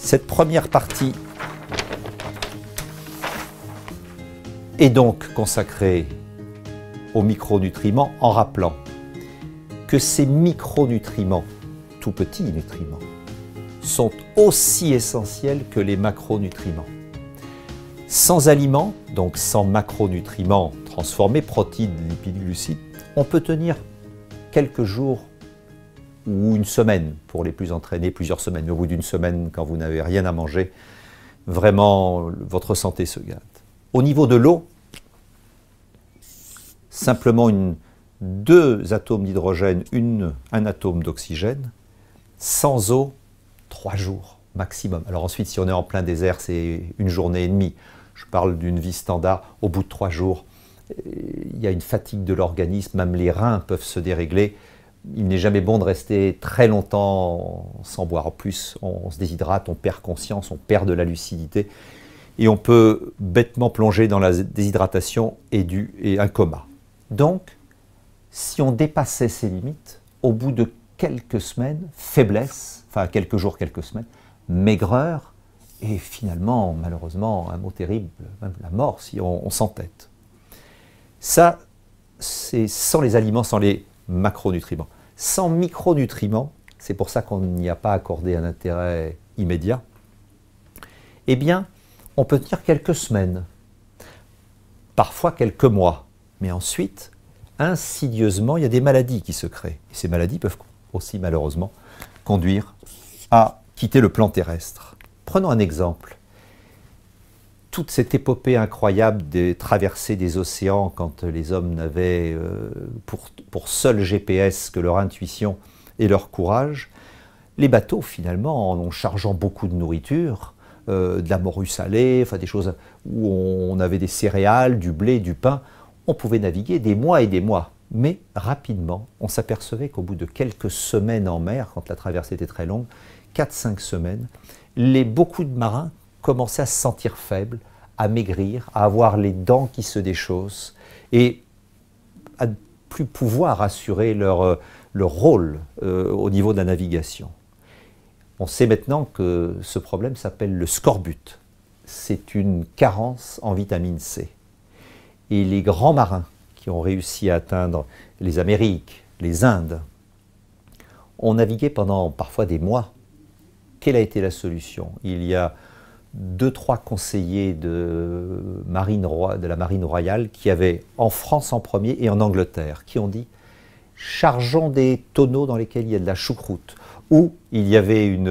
Cette première partie est donc consacrée aux micronutriments en rappelant que ces micronutriments, tout petits nutriments, sont aussi essentiels que les macronutriments. Sans aliments, donc sans macronutriments transformés, protéines, lipides, glucides, on peut tenir quelques jours ou une semaine pour les plus entraînés, plusieurs semaines. au bout d'une semaine, quand vous n'avez rien à manger, vraiment, votre santé se gâte. Au niveau de l'eau, simplement deux atomes d'hydrogène, un atome d'oxygène, sans eau, trois jours maximum. Alors ensuite, si on est en plein désert, c'est une journée et demie. Je parle d'une vie standard. Au bout de trois jours, il y a une fatigue de l'organisme, même les reins peuvent se dérégler il n'est jamais bon de rester très longtemps sans boire. En plus, on, se déshydrate, on perd conscience, on perd de la lucidité. Et on peut bêtement plonger dans la déshydratation et, et un coma. Donc, si on dépassait ces limites, au bout de quelques semaines, faiblesse, enfin quelques jours, quelques semaines, maigreur, et finalement, malheureusement, un mot terrible, même la mort si on s'entête. Ça, c'est sans les aliments, sans les macronutriments. Sans micronutriments, c'est pour ça qu'on n'y a pas accordé un intérêt immédiat, eh bien, on peut tenir quelques semaines, parfois quelques mois. Mais ensuite, insidieusement, il y a des maladies qui se créent. Et ces maladies peuvent aussi, malheureusement, conduire à quitter le plan terrestre. Prenons un exemple toute cette épopée incroyable des traversées des océans quand les hommes n'avaient euh, pour, seul GPS que leur intuition et leur courage, les bateaux finalement, en, en chargeant beaucoup de nourriture, euh, de la morue salée, enfin des choses où on avait des céréales, du blé, du pain, on pouvait naviguer des mois et des mois. Mais rapidement, on s'apercevait qu'au bout de quelques semaines en mer, quand la traversée était très longue, 4-5 semaines, les, beaucoup de marins commencer à se sentir faible, à maigrir, à avoir les dents qui se déchaussent et à ne plus pouvoir assurer leur, euh, leur rôle euh, au niveau de la navigation. On sait maintenant que ce problème s'appelle le scorbut. C'est une carence en vitamine C. Et les grands marins qui ont réussi à atteindre les Amériques, les Indes, ont navigué pendant parfois des mois. Quelle a été la solution Il y a deux, trois conseillers de, marine, la marine royale qui avaient en France en premier et en Angleterre, qui ont dit chargeons des tonneaux dans lesquels il y a de la choucroute. Ou il y avait une,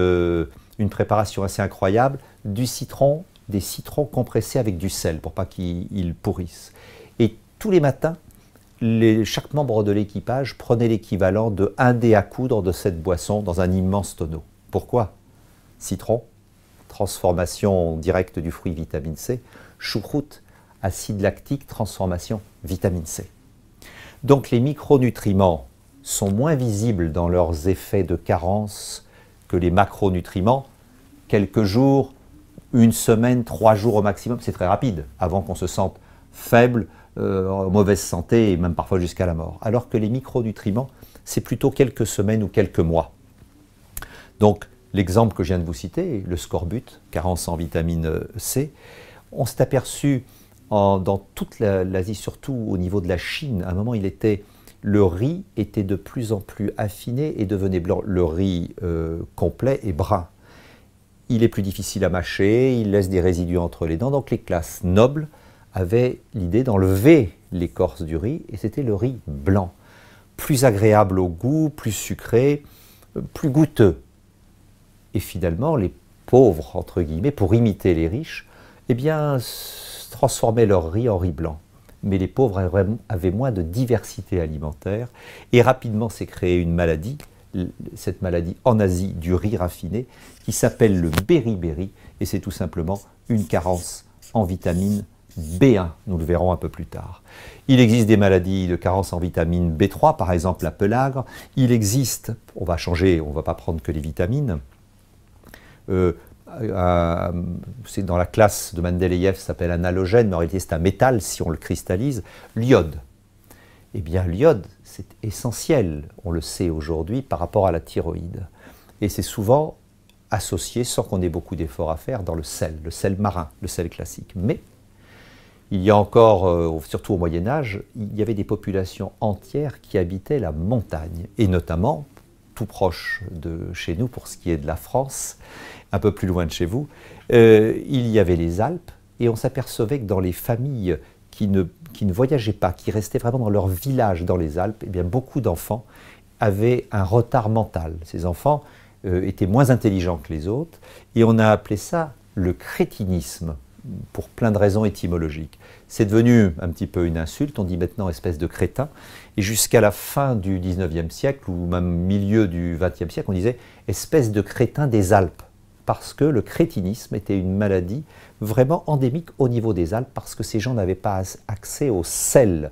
préparation assez incroyable du citron, des citrons compressés avec du sel pour pas qu'ils pourrissent. Et tous les matins, chaque membre de l'équipage prenait l'équivalent de un dé à coudre de cette boisson dans un immense tonneau. Pourquoi Citron, transformation directe du fruit, vitamine C. Choucroute, acide lactique, transformation, vitamine C. Donc les micronutriments sont moins visibles dans leurs effets de carence que les macronutriments. Quelques jours, une semaine, trois jours au maximum, c'est très rapide, avant qu'on se sente faible, euh, en mauvaise santé et même parfois jusqu'à la mort. Alors que les micronutriments, c'est plutôt quelques semaines ou quelques mois. Donc l'exemple que je viens de vous citer, le scorbut, carence en vitamine C, on s'est aperçu dans toute l'Asie, surtout au niveau de la Chine, à un moment, il était, le riz était de plus en plus affiné et devenait blanc. Le riz euh, complet est brun. Il est plus difficile à mâcher, il laisse des résidus entre les dents. Donc les classes nobles avaient l'idée d'enlever l'écorce du riz et c'était le riz blanc. Plus agréable au goût, plus sucré, euh, plus goûteux et finalement, les pauvres, entre guillemets, pour imiter les riches, eh bien, transformaient leur riz en riz blanc. Mais les pauvres avaient moins de diversité alimentaire et rapidement s'est créée une maladie, cette maladie en Asie du riz raffiné, qui s'appelle le beriberi et c'est tout simplement une carence en vitamine B1, nous le verrons un peu plus tard. Il existe des maladies de carence en vitamine B3, par exemple la pelagre. Il existe, on va changer, on ne va pas prendre que les vitamines, euh, c'est dans la classe de Mendeleïev, ça s'appelle un halogène, mais en réalité c'est un métal si on le cristallise, l'iode. Eh bien l'iode, c'est essentiel, on le sait aujourd'hui, par rapport à la thyroïde. Et c'est souvent associé, sans qu'on ait beaucoup d'efforts à faire, dans le sel, le sel marin, le sel classique. Mais il y a encore, euh, surtout au Moyen Âge, il y avait des populations entières qui habitaient la montagne, et notamment tout proche de chez nous, pour ce qui est de la France, un peu plus loin de chez vous, euh, il y avait les Alpes, et on s'apercevait que dans les familles qui ne, voyageaient pas, qui restaient vraiment dans leur village dans les Alpes, eh bien beaucoup d'enfants avaient un retard mental. Ces enfants euh, étaient moins intelligents que les autres, et on a appelé ça le crétinisme pour plein de raisons étymologiques. C'est devenu un petit peu une insulte, on dit maintenant espèce de crétin, et jusqu'à la fin du 19e siècle, ou même milieu du 20e siècle, on disait espèce de crétin des Alpes, parce que le crétinisme était une maladie vraiment endémique au niveau des Alpes, parce que ces gens n'avaient pas accès au sel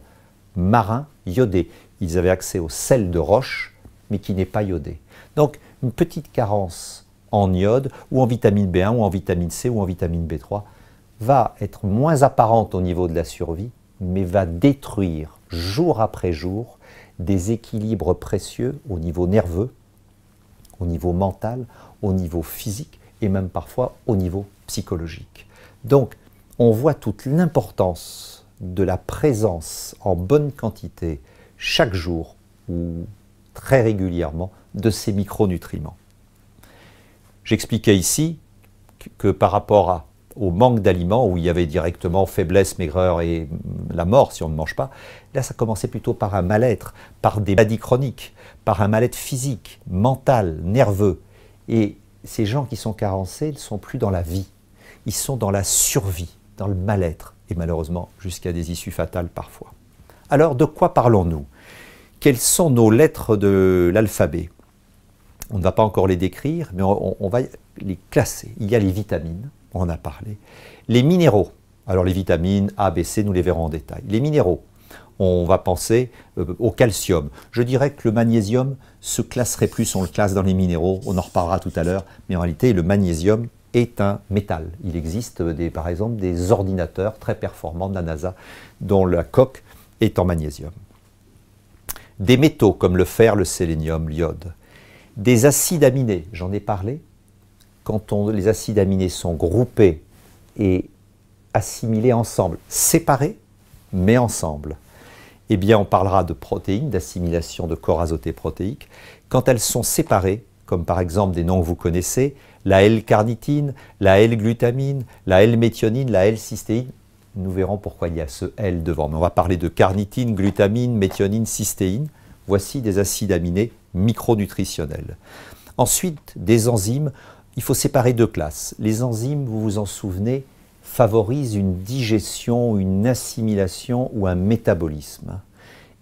marin iodé, ils avaient accès au sel de roche, mais qui n'est pas iodé. Donc une petite carence en iode, ou en vitamine B1, ou en vitamine C, ou en vitamine B3, va être moins apparente au niveau de la survie, mais va détruire jour après jour des équilibres précieux au niveau nerveux, au niveau mental, au niveau physique et même parfois au niveau psychologique. Donc, on voit toute l'importance de la présence en bonne quantité chaque jour ou très régulièrement de ces micronutriments. J'expliquais ici que par rapport à au manque d'aliments où il y avait directement faiblesse, maigreur et la mort si on ne mange pas. Là, ça commençait plutôt par un mal-être, par des maladies chroniques, par un mal-être physique, mental, nerveux. Et ces gens qui sont carencés ne sont plus dans la vie, ils sont dans la survie, dans le mal-être, et malheureusement jusqu'à des issues fatales parfois. Alors, de quoi parlons-nous Quelles sont nos lettres de l'alphabet On ne va pas encore les décrire, mais on va les classer. Il y a les vitamines, on a parlé. Les minéraux, alors les vitamines A, B, C, nous les verrons en détail. Les minéraux, on va penser euh, au calcium. Je dirais que le magnésium se classerait plus, on le classe dans les minéraux, on en reparlera tout à l'heure, mais en réalité le magnésium est un métal. Il existe des, par exemple des ordinateurs très performants de la NASA dont la coque est en magnésium. Des métaux comme le fer, le sélénium, l'iode. Des acides aminés, j'en ai parlé, quand les acides aminés sont groupés et assimilés ensemble, séparés, mais ensemble, eh bien on parlera de protéines, d'assimilation de corps azotés protéiques. Quand elles sont séparées, comme par exemple des noms que vous connaissez, la L-carnitine, la L-glutamine, la L-méthionine, la L-cystéine, nous verrons pourquoi il y a ce L devant. Mais on va parler de carnitine, glutamine, méthionine, cystéine. Voici des acides aminés micronutritionnels. Ensuite, des enzymes il faut séparer deux classes. Les enzymes, vous vous en souvenez, favorisent une digestion, une assimilation ou un métabolisme.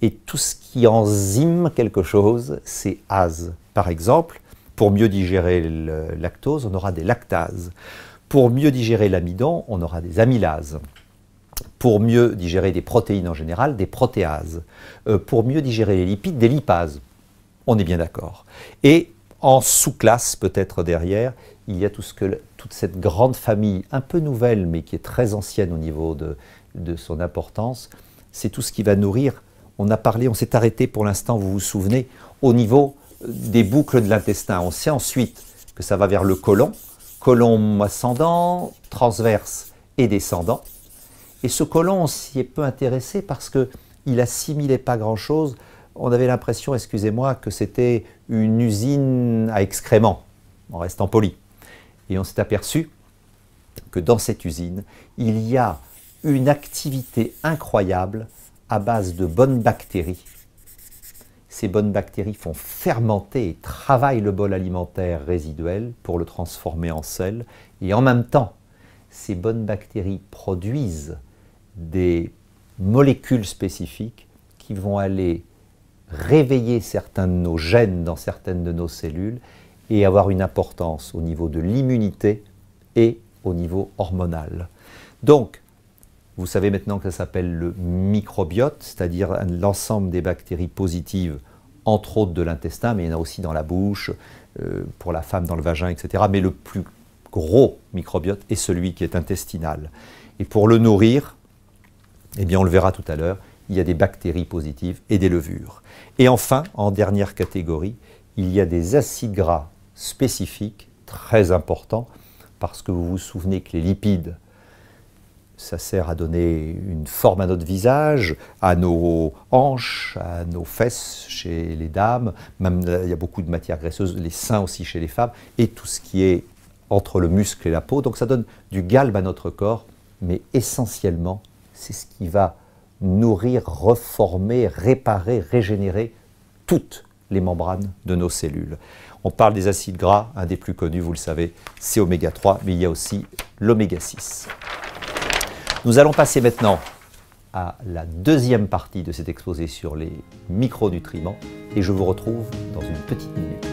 Et tout ce qui enzyme quelque chose, c'est ASE. Par exemple, pour mieux digérer le lactose, on aura des lactases. Pour mieux digérer l'amidon, on aura des amylases. Pour mieux digérer des protéines en général, des protéases. Euh, pour mieux digérer les lipides, des lipases. On est bien d'accord. Et en sous-classe peut-être derrière, il y a tout ce que, toute cette grande famille, un peu nouvelle, mais qui est très ancienne au niveau de, son importance, c'est tout ce qui va nourrir. On a parlé, on s'est arrêté pour l'instant, vous vous souvenez, au niveau des boucles de l'intestin. On sait ensuite que ça va vers le côlon, côlon ascendant, transverse et descendant. Et ce côlon, on s'y est peu intéressé parce qu'il assimilait pas grand-chose on avait l'impression, excusez-moi, que c'était une usine à excréments, en restant poli. Et on s'est aperçu que dans cette usine, il y a une activité incroyable à base de bonnes bactéries. Ces bonnes bactéries font fermenter et travaillent le bol alimentaire résiduel pour le transformer en sel. Et en même temps, ces bonnes bactéries produisent des molécules spécifiques qui vont aller réveiller certains de nos gènes dans certaines de nos cellules et avoir une importance au niveau de l'immunité et au niveau hormonal. Donc, vous savez maintenant que ça s'appelle le microbiote, c'est-à-dire l'ensemble des bactéries positives, entre autres de l'intestin, mais il y en a aussi dans la bouche, euh, pour la femme dans le vagin, etc. Mais le plus gros microbiote est celui qui est intestinal. Et pour le nourrir, eh bien on le verra tout à l'heure, il y a des bactéries positives et des levures. Et enfin, en dernière catégorie, il y a des acides gras spécifiques, très importants, parce que vous vous souvenez que les lipides, ça sert à donner une forme à notre visage, à nos hanches, à nos fesses chez les dames, même euh, il y a beaucoup de matières graisseuses, les seins aussi chez les femmes, et tout ce qui est entre le muscle et la peau. Donc ça donne du galbe à notre corps, mais essentiellement, c'est ce qui va nourrir, reformer, réparer, régénérer toutes les membranes de nos cellules. On parle des acides gras, un des plus connus, vous le savez, c'est oméga 3, mais il y a aussi l'oméga 6. Nous allons passer maintenant à la deuxième partie de cet exposé sur les micronutriments et je vous retrouve dans une petite minute.